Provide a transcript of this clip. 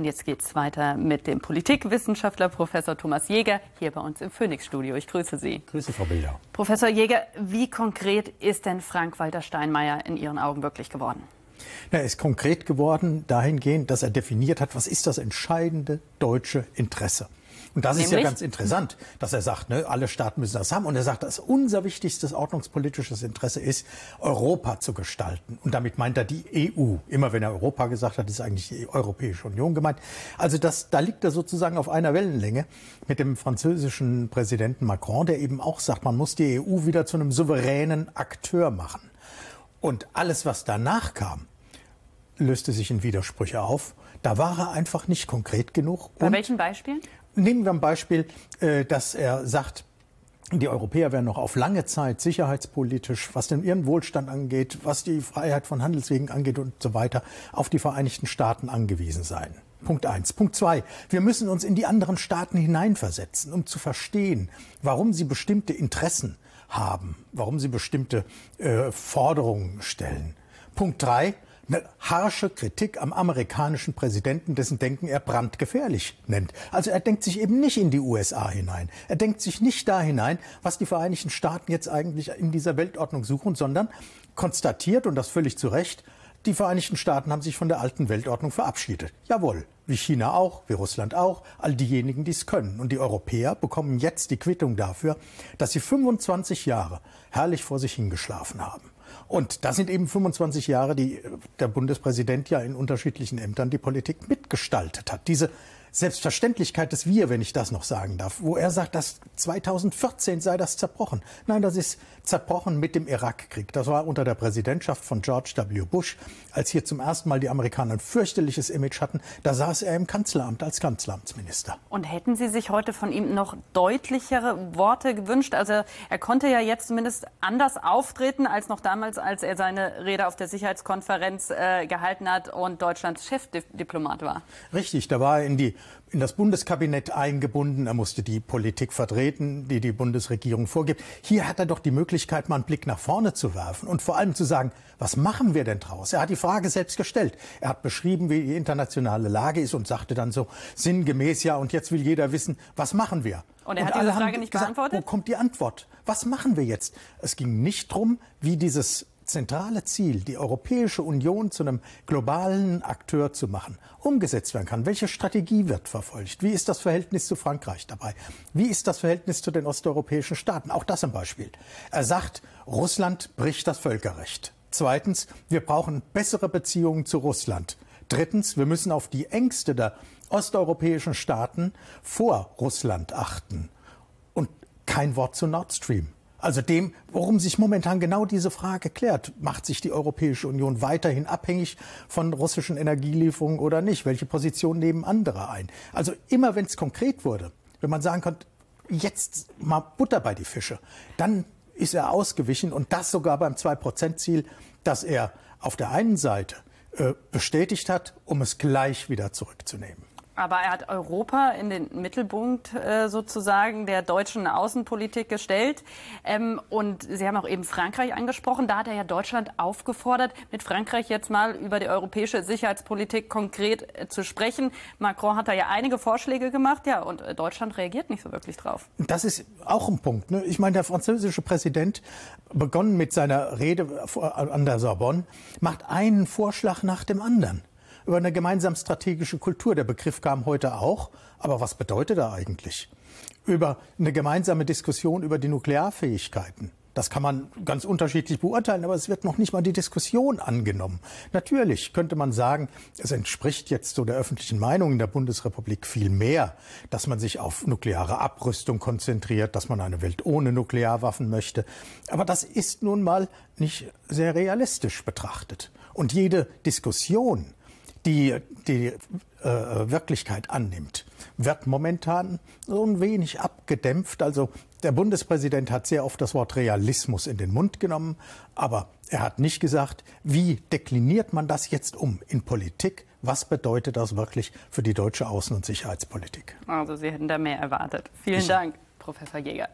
Und jetzt es weiter mit dem Politikwissenschaftler Professor Thomas Jäger hier bei uns im Phoenix-Studio. Ich grüße Sie. Grüße, Frau Bilder. Professor Jäger, wie konkret ist denn Frank-Walter Steinmeier in Ihren Augen wirklich geworden? Er ist konkret geworden dahingehend, dass er definiert hat, was ist das entscheidende deutsche Interesse. Und das Nämlich? ist ja ganz interessant, dass er sagt, ne, alle Staaten müssen das haben. Und er sagt, dass unser wichtigstes ordnungspolitisches Interesse ist, Europa zu gestalten. Und damit meint er die EU. Immer wenn er Europa gesagt hat, ist eigentlich die Europäische Union gemeint. Also das, da liegt er sozusagen auf einer Wellenlänge mit dem französischen Präsidenten Macron, der eben auch sagt, man muss die EU wieder zu einem souveränen Akteur machen. Und alles, was danach kam, löste sich in Widersprüche auf. Da war er einfach nicht konkret genug. Bei welchen Beispielen? Nehmen wir ein Beispiel, äh, dass er sagt, die Europäer werden noch auf lange Zeit sicherheitspolitisch, was den ihren Wohlstand angeht, was die Freiheit von Handelswegen angeht und so weiter, auf die Vereinigten Staaten angewiesen sein. Punkt eins. Punkt zwei. Wir müssen uns in die anderen Staaten hineinversetzen, um zu verstehen, warum sie bestimmte Interessen haben, warum sie bestimmte äh, Forderungen stellen. Punkt drei eine harsche Kritik am amerikanischen Präsidenten, dessen Denken er brandgefährlich nennt. Also er denkt sich eben nicht in die USA hinein. Er denkt sich nicht da hinein, was die Vereinigten Staaten jetzt eigentlich in dieser Weltordnung suchen, sondern konstatiert, und das völlig zu Recht, die Vereinigten Staaten haben sich von der alten Weltordnung verabschiedet. Jawohl, wie China auch, wie Russland auch, all diejenigen, die es können. Und die Europäer bekommen jetzt die Quittung dafür, dass sie 25 Jahre herrlich vor sich hingeschlafen haben. Und das sind eben 25 Jahre, die äh, der Bundespräsident ja in unterschiedlichen Ämtern die Politik mitgestaltet hat. Diese Selbstverständlichkeit des Wir, wenn ich das noch sagen darf, wo er sagt, dass 2014 sei das zerbrochen. Nein, das ist zerbrochen mit dem Irakkrieg. Das war unter der Präsidentschaft von George W. Bush, als hier zum ersten Mal die Amerikaner ein fürchterliches Image hatten. Da saß er im Kanzleramt als Kanzleramtsminister. Und hätten Sie sich heute von ihm noch deutlichere Worte gewünscht? Also er konnte ja jetzt zumindest anders auftreten als noch damals, als er seine Rede auf der Sicherheitskonferenz äh, gehalten hat und Deutschlands Chefdiplomat war. Richtig, da war er in die in das Bundeskabinett eingebunden. Er musste die Politik vertreten, die die Bundesregierung vorgibt. Hier hat er doch die Möglichkeit, mal einen Blick nach vorne zu werfen und vor allem zu sagen, was machen wir denn draus? Er hat die Frage selbst gestellt. Er hat beschrieben, wie die internationale Lage ist und sagte dann so sinngemäß, ja, und jetzt will jeder wissen, was machen wir? Und er hat und diese Frage nicht gesagt, beantwortet? Wo kommt die Antwort? Was machen wir jetzt? Es ging nicht drum, wie dieses zentrale Ziel, die Europäische Union zu einem globalen Akteur zu machen, umgesetzt werden kann? Welche Strategie wird verfolgt? Wie ist das Verhältnis zu Frankreich dabei? Wie ist das Verhältnis zu den osteuropäischen Staaten? Auch das ein Beispiel. Er sagt, Russland bricht das Völkerrecht. Zweitens, wir brauchen bessere Beziehungen zu Russland. Drittens, wir müssen auf die Ängste der osteuropäischen Staaten vor Russland achten. Und kein Wort zu Nord Stream. Also dem, worum sich momentan genau diese Frage klärt, macht sich die Europäische Union weiterhin abhängig von russischen Energielieferungen oder nicht? Welche Position nehmen andere ein? Also immer, wenn es konkret wurde, wenn man sagen konnte, jetzt mal Butter bei die Fische, dann ist er ausgewichen und das sogar beim 2-Prozent-Ziel, das er auf der einen Seite äh, bestätigt hat, um es gleich wieder zurückzunehmen. Aber er hat Europa in den Mittelpunkt äh, sozusagen der deutschen Außenpolitik gestellt. Ähm, und Sie haben auch eben Frankreich angesprochen. Da hat er ja Deutschland aufgefordert, mit Frankreich jetzt mal über die europäische Sicherheitspolitik konkret äh, zu sprechen. Macron hat da ja einige Vorschläge gemacht, ja, und äh, Deutschland reagiert nicht so wirklich drauf. Das ist auch ein Punkt. Ne? Ich meine, der französische Präsident begonnen mit seiner Rede an der Sorbonne, macht einen Vorschlag nach dem anderen über eine gemeinsam strategische Kultur. Der Begriff kam heute auch. Aber was bedeutet er eigentlich? Über eine gemeinsame Diskussion über die Nuklearfähigkeiten. Das kann man ganz unterschiedlich beurteilen, aber es wird noch nicht mal die Diskussion angenommen. Natürlich könnte man sagen, es entspricht jetzt so der öffentlichen Meinung in der Bundesrepublik viel mehr, dass man sich auf nukleare Abrüstung konzentriert, dass man eine Welt ohne Nuklearwaffen möchte. Aber das ist nun mal nicht sehr realistisch betrachtet. Und jede Diskussion die die äh, Wirklichkeit annimmt, wird momentan so ein wenig abgedämpft. Also der Bundespräsident hat sehr oft das Wort Realismus in den Mund genommen, aber er hat nicht gesagt, wie dekliniert man das jetzt um in Politik? Was bedeutet das wirklich für die deutsche Außen- und Sicherheitspolitik? Also Sie hätten da mehr erwartet. Vielen ich Dank, Professor Jäger.